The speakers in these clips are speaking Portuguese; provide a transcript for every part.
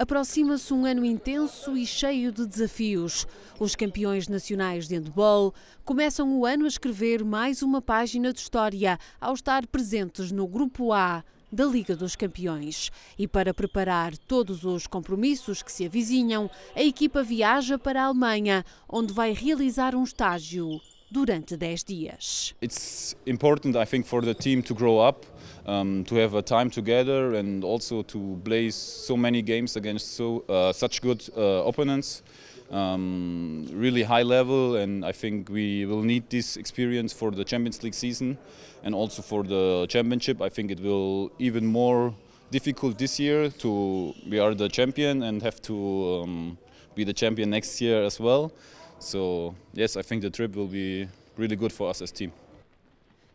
aproxima-se um ano intenso e cheio de desafios. Os campeões nacionais de handball começam o ano a escrever mais uma página de história ao estar presentes no Grupo A da Liga dos Campeões. E para preparar todos os compromissos que se avizinham, a equipa viaja para a Alemanha, onde vai realizar um estágio durante 10 dias. It's important I think for the team to grow up, um, to have a time together and also to play so many games against so uh, such good uh, opponents. Um, really high level and I think we will need this experience for the Champions League season and also for the championship. I think it will even more difficult this year to we are the champion and have to um, be the champion next year as well. So, yes, I think the trip will be really good for us as team.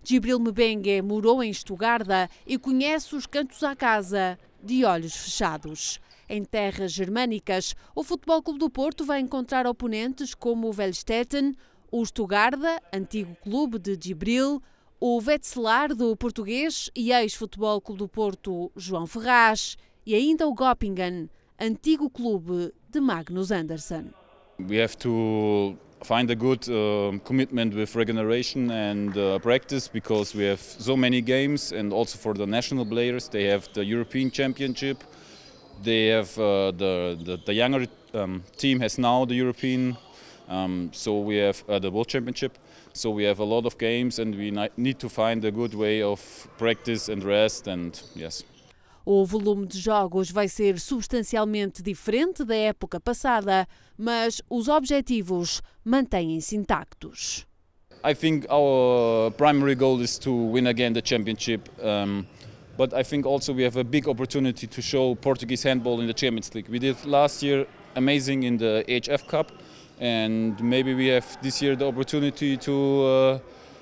Gibril Mbengue morou em Estugarda e conhece os cantos à casa de olhos fechados. Em terras germânicas, o Futebol Clube do Porto vai encontrar oponentes como o Velstetten, o Estugarda, antigo clube de Gibril, o Vetzelar do português e ex-Futebol Clube do Porto João Ferraz e ainda o Göppingen, antigo clube de Magnus Andersen. We have to find a good uh, commitment with regeneration and uh, practice because we have so many games and also for the national players they have the European Championship, they have uh, the, the, the younger um, team has now the European, um, so we have uh, the World Championship. So we have a lot of games and we need to find a good way of practice and rest and yes. O volume de jogos vai ser substancialmente diferente da época passada, mas os objetivos mantêm-se intactos. I think our primary goal is to win again the championship. Um, but I think also we have a big opportunity to show Portuguese handball in the Champions League. We did last year amazing in the HF Cup, and maybe we have this year the opportunity to uh,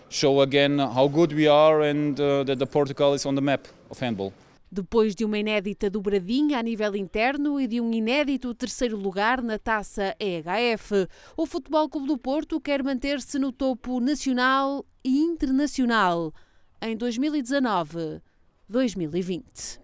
show again how good we are and uh, that the Portugal is on the map of handball. Depois de uma inédita dobradinha a nível interno e de um inédito terceiro lugar na taça EHF, o Futebol Clube do Porto quer manter-se no topo nacional e internacional em 2019-2020.